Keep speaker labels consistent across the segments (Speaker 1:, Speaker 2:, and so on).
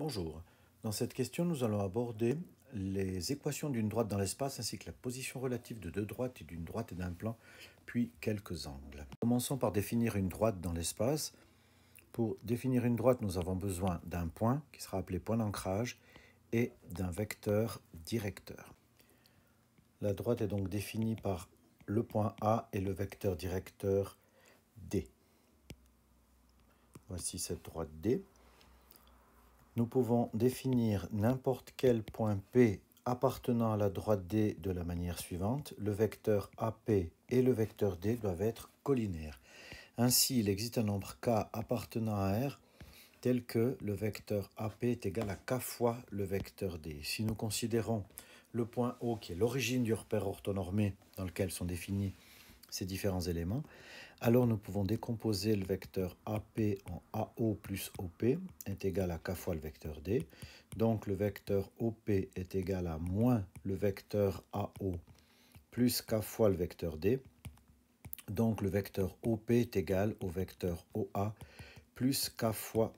Speaker 1: Bonjour. Dans cette question, nous allons aborder les équations d'une droite dans l'espace ainsi que la position relative de deux droites et d'une droite et d'un plan, puis quelques angles. Commençons par définir une droite dans l'espace. Pour définir une droite, nous avons besoin d'un point qui sera appelé point d'ancrage et d'un vecteur directeur. La droite est donc définie par le point A et le vecteur directeur D. Voici cette droite D nous pouvons définir n'importe quel point P appartenant à la droite D de la manière suivante. Le vecteur AP et le vecteur D doivent être collinaires. Ainsi, il existe un nombre K appartenant à R tel que le vecteur AP est égal à K fois le vecteur D. Si nous considérons le point O qui est l'origine du repère orthonormé dans lequel sont définis ces différents éléments, alors nous pouvons décomposer le vecteur AP en AO plus OP est égal à K fois le vecteur D. Donc le vecteur OP est égal à moins le vecteur AO plus K fois le vecteur D. Donc le vecteur OP est égal au vecteur OA plus K fois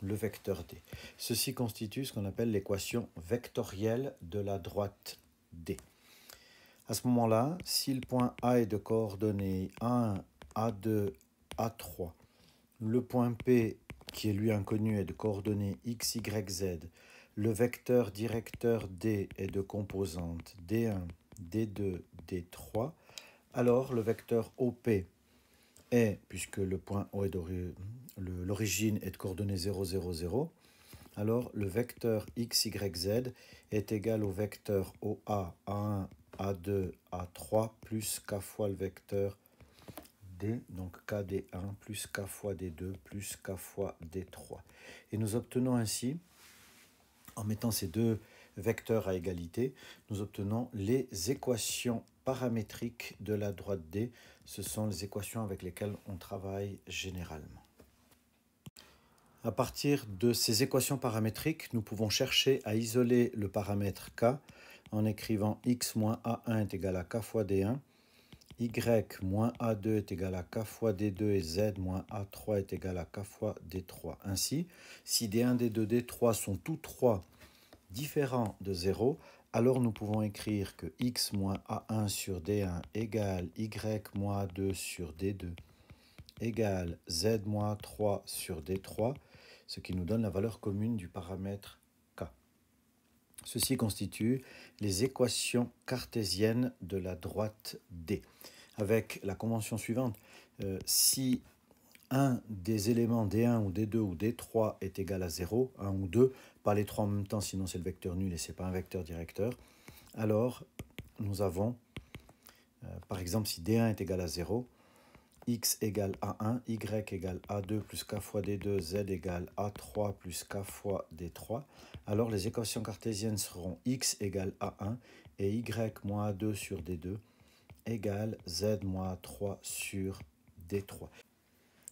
Speaker 1: le vecteur D. Ceci constitue ce qu'on appelle l'équation vectorielle de la droite D. À ce moment-là, si le point A est de coordonnées 1, a2, A3. Le point P, qui est lui inconnu, est de coordonnées x, y, z. Le vecteur directeur D est de composantes D1, D2, D3. Alors le vecteur OP est, puisque le point O est l'origine est de coordonnées 0, 0, 0, alors le vecteur x, y, z est égal au vecteur OA, A1, A2, A3, plus K fois le vecteur donc KD1 plus K fois D2 plus K fois D3. Et nous obtenons ainsi, en mettant ces deux vecteurs à égalité, nous obtenons les équations paramétriques de la droite D. Ce sont les équations avec lesquelles on travaille généralement. À partir de ces équations paramétriques, nous pouvons chercher à isoler le paramètre k en écrivant x moins a1 est égal à k fois d1 y moins a2 est égal à k fois d2 et z moins a3 est égal à k fois d3. Ainsi, si d1, d2, d3 sont tous trois différents de 0, alors nous pouvons écrire que x moins a1 sur d1 égale y moins a2 sur d2 égale z moins 3 sur d3, ce qui nous donne la valeur commune du paramètre Ceci constitue les équations cartésiennes de la droite D, avec la convention suivante. Euh, si un des éléments D1 ou D2 ou D3 est égal à 0, 1 ou 2, pas les trois en même temps, sinon c'est le vecteur nul et ce n'est pas un vecteur directeur, alors nous avons, euh, par exemple, si D1 est égal à 0, x égale a1, y égale a2 plus k fois d2, z égale a3 plus k fois d3, alors les équations cartésiennes seront x égale a1 et y moins a2 sur d2 égale z moins a3 sur d3.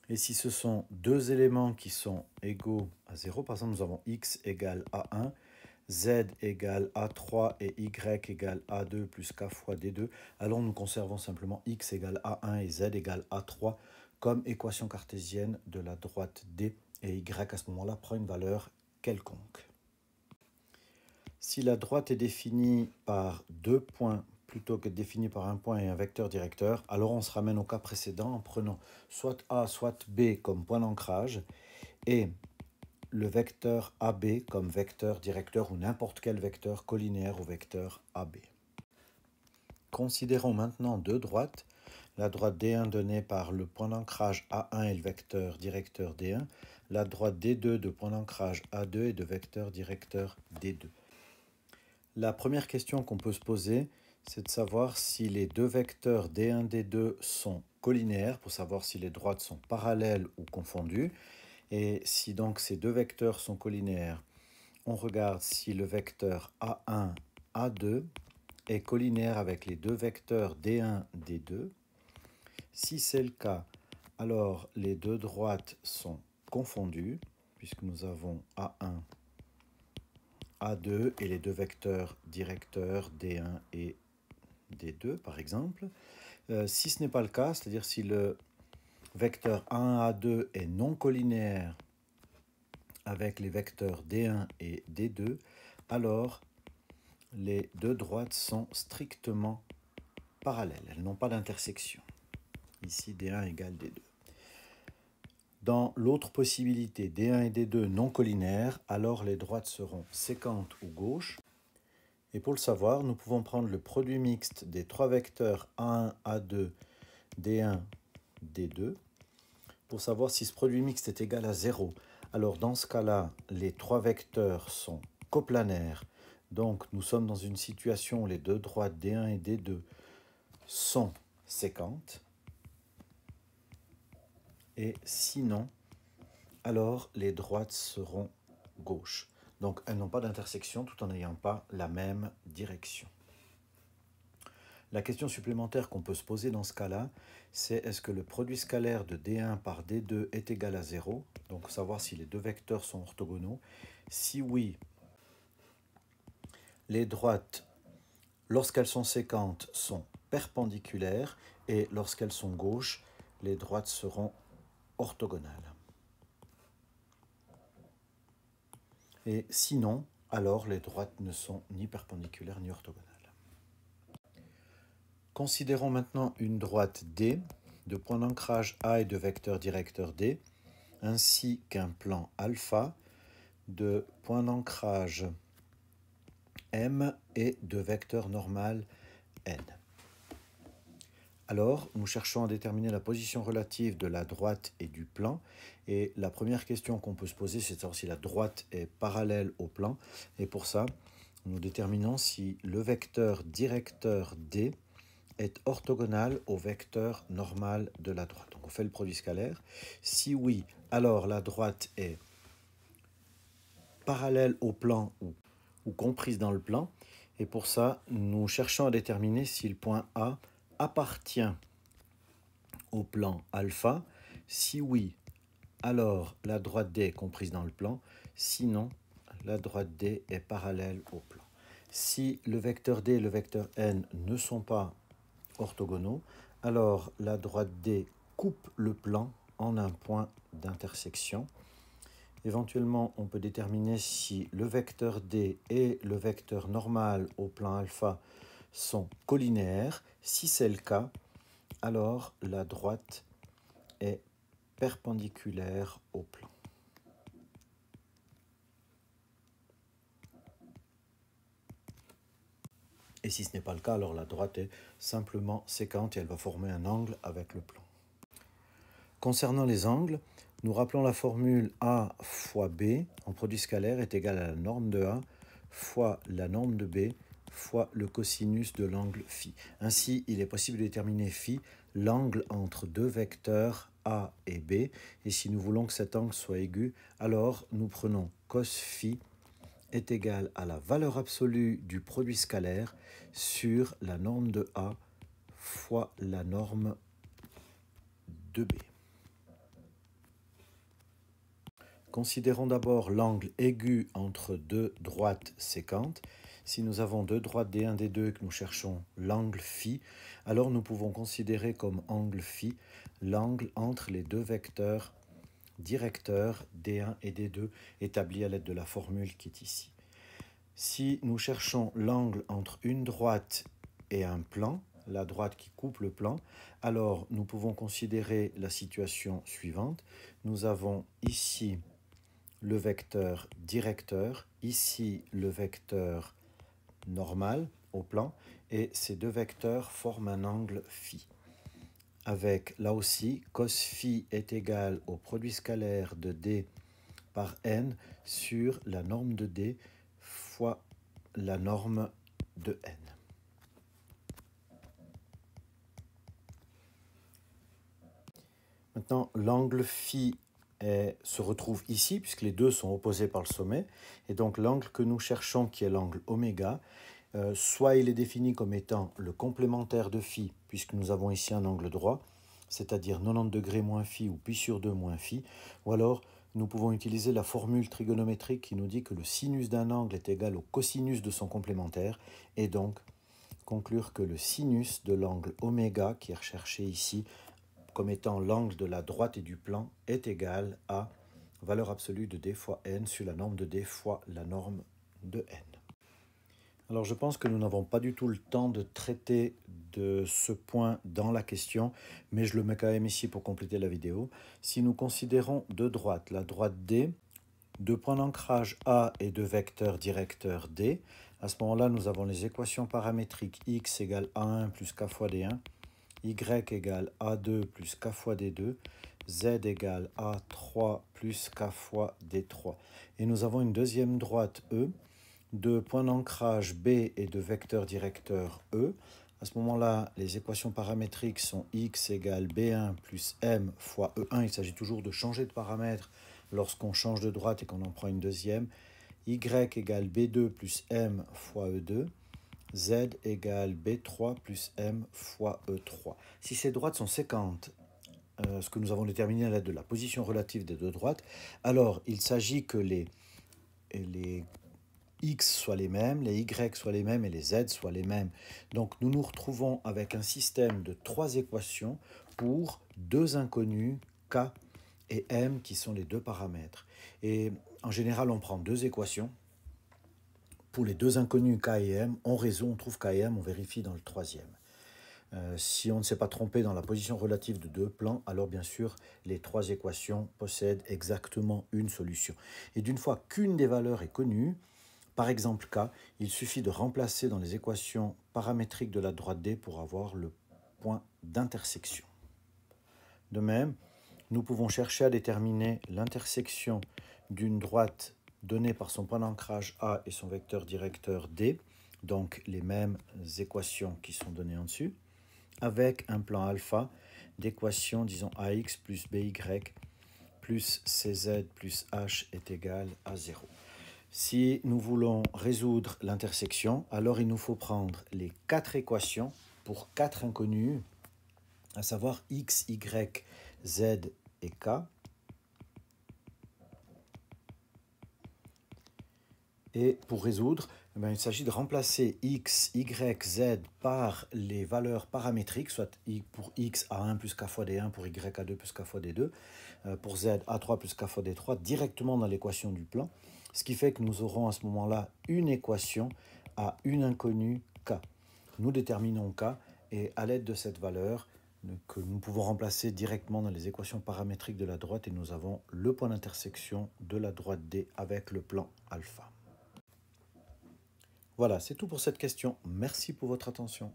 Speaker 1: Et si ce sont deux éléments qui sont égaux à 0, par exemple nous avons x égale a1 z égale a3 et y égale a2 plus k fois d2, alors nous conservons simplement x égale a1 et z égale a3 comme équation cartésienne de la droite d, et y à ce moment-là prend une valeur quelconque. Si la droite est définie par deux points plutôt que définie par un point et un vecteur directeur, alors on se ramène au cas précédent en prenant soit A, soit B comme point d'ancrage et le vecteur AB comme vecteur directeur ou n'importe quel vecteur collinéaire au vecteur AB. Considérons maintenant deux droites, la droite D1 donnée par le point d'ancrage A1 et le vecteur directeur D1, la droite D2 de point d'ancrage A2 et de vecteur directeur D2. La première question qu'on peut se poser, c'est de savoir si les deux vecteurs D1, D2 sont collinéaires, pour savoir si les droites sont parallèles ou confondues, et si donc ces deux vecteurs sont collinéaires, on regarde si le vecteur A1, A2 est collinaire avec les deux vecteurs D1, D2. Si c'est le cas, alors les deux droites sont confondues, puisque nous avons A1, A2 et les deux vecteurs directeurs D1 et D2, par exemple. Euh, si ce n'est pas le cas, c'est-à-dire si le vecteur 1A2 est non collinéaire avec les vecteurs D1 et D2, alors les deux droites sont strictement parallèles, elles n'ont pas d'intersection. Ici, D1 égale D2. Dans l'autre possibilité, D1 et D2 non collinaires, alors les droites seront séquentes ou gauches. Et pour le savoir, nous pouvons prendre le produit mixte des trois vecteurs A1, A2, D1 D2 pour savoir si ce produit mixte est égal à 0. Alors dans ce cas-là, les trois vecteurs sont coplanaires. Donc nous sommes dans une situation où les deux droites D1 et D2 sont séquentes. Et sinon, alors les droites seront gauches. Donc elles n'ont pas d'intersection tout en n'ayant pas la même direction. La question supplémentaire qu'on peut se poser dans ce cas-là, c'est est-ce que le produit scalaire de D1 par D2 est égal à 0 Donc savoir si les deux vecteurs sont orthogonaux. Si oui, les droites, lorsqu'elles sont séquentes, sont perpendiculaires et lorsqu'elles sont gauches, les droites seront orthogonales. Et sinon, alors les droites ne sont ni perpendiculaires ni orthogonales. Considérons maintenant une droite D de point d'ancrage A et de vecteur directeur D, ainsi qu'un plan alpha de point d'ancrage M et de vecteur normal N. Alors, nous cherchons à déterminer la position relative de la droite et du plan. Et la première question qu'on peut se poser, c'est de si la droite est parallèle au plan. Et pour ça, nous déterminons si le vecteur directeur D est orthogonal au vecteur normal de la droite. Donc on fait le produit scalaire. Si oui, alors la droite est parallèle au plan ou, ou comprise dans le plan. Et pour ça, nous cherchons à déterminer si le point A appartient au plan alpha. Si oui, alors la droite D est comprise dans le plan. Sinon, la droite D est parallèle au plan. Si le vecteur D et le vecteur N ne sont pas orthogonaux, alors la droite D coupe le plan en un point d'intersection. Éventuellement, on peut déterminer si le vecteur D et le vecteur normal au plan alpha sont collinéaires. Si c'est le cas, alors la droite est perpendiculaire au plan. Et si ce n'est pas le cas, alors la droite est simplement séquente et elle va former un angle avec le plan. Concernant les angles, nous rappelons la formule A fois B en produit scalaire est égale à la norme de A fois la norme de B fois le cosinus de l'angle phi. Ainsi, il est possible de déterminer phi, l'angle entre deux vecteurs A et B. Et si nous voulons que cet angle soit aigu, alors nous prenons cos phi est égal à la valeur absolue du produit scalaire sur la norme de A fois la norme de B. Considérons d'abord l'angle aigu entre deux droites séquentes. Si nous avons deux droites D1, D2 et que nous cherchons l'angle Φ, alors nous pouvons considérer comme angle Φ l'angle entre les deux vecteurs directeur D1 et D2 établis à l'aide de la formule qui est ici. Si nous cherchons l'angle entre une droite et un plan, la droite qui coupe le plan, alors nous pouvons considérer la situation suivante. Nous avons ici le vecteur directeur, ici le vecteur normal au plan, et ces deux vecteurs forment un angle phi avec, là aussi, cos phi est égal au produit scalaire de D par N sur la norme de D fois la norme de N. Maintenant, l'angle phi se retrouve ici, puisque les deux sont opposés par le sommet. Et donc l'angle que nous cherchons, qui est l'angle oméga, euh, soit il est défini comme étant le complémentaire de phi, puisque nous avons ici un angle droit, c'est-à-dire 90 degrés moins phi ou pi sur 2 moins phi, ou alors nous pouvons utiliser la formule trigonométrique qui nous dit que le sinus d'un angle est égal au cosinus de son complémentaire, et donc conclure que le sinus de l'angle oméga, qui est recherché ici comme étant l'angle de la droite et du plan, est égal à valeur absolue de d fois n sur la norme de d fois la norme de n. Alors je pense que nous n'avons pas du tout le temps de traiter de ce point dans la question, mais je le mets quand même ici pour compléter la vidéo. Si nous considérons deux droites, la droite D, deux points d'ancrage A et deux vecteurs directeurs D, à ce moment-là nous avons les équations paramétriques x égale A1 plus K fois D1, y égale A2 plus K fois D2, z égale A3 plus K fois D3. Et nous avons une deuxième droite E de point d'ancrage B et de vecteur directeur E. À ce moment-là, les équations paramétriques sont x égale b1 plus m fois e1. Il s'agit toujours de changer de paramètre lorsqu'on change de droite et qu'on en prend une deuxième. y égale b2 plus m fois e2 z égale b3 plus m fois e3. Si ces droites sont séquentes, euh, ce que nous avons déterminé à l'aide de la position relative des deux droites, alors il s'agit que les, les X soient les mêmes, les Y soient les mêmes et les Z soient les mêmes. Donc nous nous retrouvons avec un système de trois équations pour deux inconnus K et M qui sont les deux paramètres. Et en général, on prend deux équations. Pour les deux inconnus K et M, on résout, on trouve K et M, on vérifie dans le troisième. Euh, si on ne s'est pas trompé dans la position relative de deux plans, alors bien sûr, les trois équations possèdent exactement une solution. Et d'une fois qu'une des valeurs est connue, par exemple K, il suffit de remplacer dans les équations paramétriques de la droite D pour avoir le point d'intersection. De même, nous pouvons chercher à déterminer l'intersection d'une droite donnée par son point d'ancrage A et son vecteur directeur D, donc les mêmes équations qui sont données en dessus, avec un plan alpha d'équation, disons AX plus BY plus CZ plus H est égal à 0. Si nous voulons résoudre l'intersection, alors il nous faut prendre les quatre équations pour quatre inconnues, à savoir x, y, z et k. Et pour résoudre, eh ben, il s'agit de remplacer x, y, z par les valeurs paramétriques, soit pour x a1 plus k fois d1, pour y a2 plus k fois d2, euh, pour z a3 plus k fois d3, directement dans l'équation du plan. Ce qui fait que nous aurons à ce moment-là une équation à une inconnue k. Nous déterminons k et à l'aide de cette valeur que nous pouvons remplacer directement dans les équations paramétriques de la droite et nous avons le point d'intersection de la droite D avec le plan alpha. Voilà, c'est tout pour cette question. Merci pour votre attention.